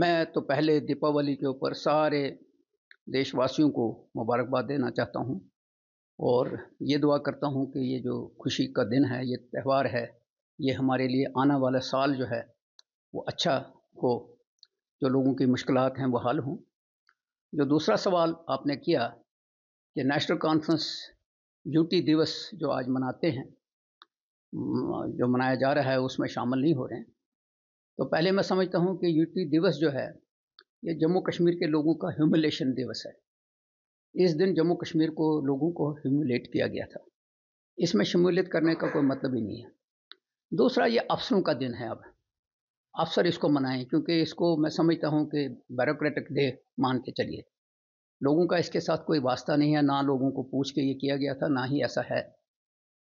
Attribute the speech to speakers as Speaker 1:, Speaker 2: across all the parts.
Speaker 1: मैं तो पहले दीपावली के ऊपर सारे देशवासियों को मुबारकबाद देना चाहता हूँ और ये दुआ करता हूँ कि ये जो खुशी का दिन है ये त्यौहार है ये हमारे लिए आने वाला साल जो है वो अच्छा हो जो लोगों की मुश्किल हैं वो हल हों जो दूसरा सवाल आपने किया कि नेशनल कॉन्फ्रेंस यूटी दिवस जो आज मनाते हैं जो मनाया जा रहा है उसमें शामिल नहीं हो रहे हैं तो पहले मैं समझता हूँ कि यूटी दिवस जो है ये जम्मू कश्मीर के लोगों का ह्यूमिलेशन दिवस है इस दिन जम्मू कश्मीर को लोगों को ह्यूमिलेट किया गया था इसमें शमूलियत करने का कोई मतलब ही नहीं है दूसरा ये अफसरों का दिन है अब अफसर इसको मनाएं क्योंकि इसको मैं समझता हूँ कि बैरोक्रेटिक डे मान के चलिए लोगों का इसके साथ कोई वास्ता नहीं है ना लोगों को पूछ के ये किया गया था ना ही ऐसा है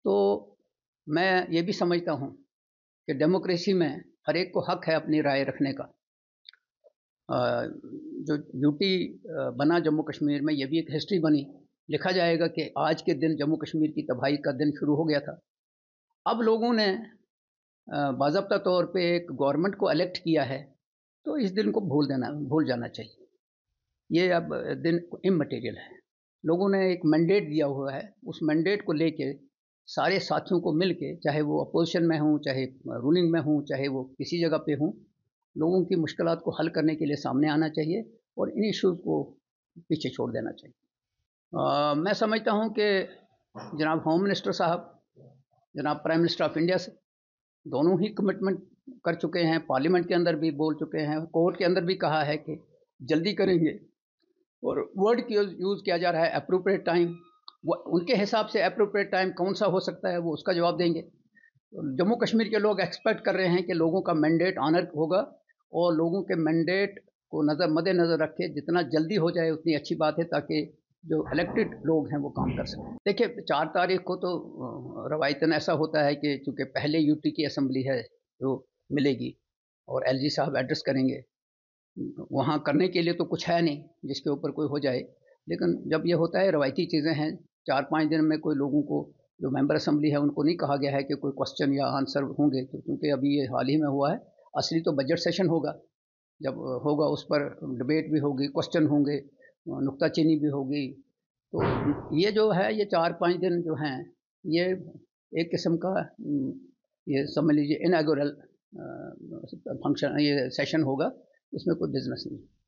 Speaker 1: तो मैं ये भी समझता हूँ कि डेमोक्रेसी में हर एक को हक है अपनी राय रखने का जो यूटी बना जम्मू कश्मीर में यह भी एक हिस्ट्री बनी लिखा जाएगा कि आज के दिन जम्मू कश्मीर की तबाही का दिन शुरू हो गया था अब लोगों ने बाबा तौर पे एक गवर्नमेंट को इलेक्ट किया है तो इस दिन को भूल देना भूल जाना चाहिए ये अब दिन इम मटेरियल है लोगों ने एक मैंडेट दिया हुआ है उस मैंडेट को लेके सारे साथियों को मिल के चाहे वो अपोजिशन में हों चाहे रूलिंग में हों चाहे वो किसी जगह पे हों लोगों की मुश्किल को हल करने के लिए सामने आना चाहिए और इन इश्यूज़ को पीछे छोड़ देना चाहिए आ, मैं समझता हूँ कि जनाब होम मिनिस्टर साहब जनाब प्राइम मिनिस्टर ऑफ इंडिया से दोनों ही कमिटमेंट कर चुके हैं पार्लियामेंट के अंदर भी बोल चुके हैं कोर्ट के अंदर भी कहा है कि जल्दी करेंगे और वर्ड की यूज़ किया जा रहा है अप्रोप्रिएट टाइम वो उनके हिसाब से अप्रोप्रिएट टाइम कौन सा हो सकता है वो उसका जवाब देंगे तो जम्मू कश्मीर के लोग एक्सपेक्ट कर रहे हैं कि लोगों का मैंडेट ऑनर होगा और लोगों के मैंडेट को नज़र मद्देनज़र रखे जितना जल्दी हो जाए उतनी अच्छी बात है ताकि जो इलेक्टेड लोग हैं वो काम कर सकें देखिए चार तारीख को तो रवायतन ऐसा होता है कि चूँकि पहले यूटी की असम्बली है जो मिलेगी और एलजी साहब एड्रेस करेंगे वहाँ करने के लिए तो कुछ है नहीं जिसके ऊपर कोई हो जाए लेकिन जब ये होता है रवायती चीज़ें हैं चार पाँच दिन में कोई लोगों को जो मेंबर असम्बली है उनको नहीं कहा गया है कि कोई क्वेश्चन या आंसर होंगे तो क्योंकि अभी ये हाल ही में हुआ है असली तो बजट सेशन होगा जब होगा उस पर डिबेट भी होगी क्वेश्चन होंगे नुकताचीनी भी होगी तो ये जो है ये चार पाँच दिन जो हैं ये एक किस्म का ये समझ लीजिए इनागोरल फंक्शन ये सेशन होगा इसमें कोई बिजनेस नहीं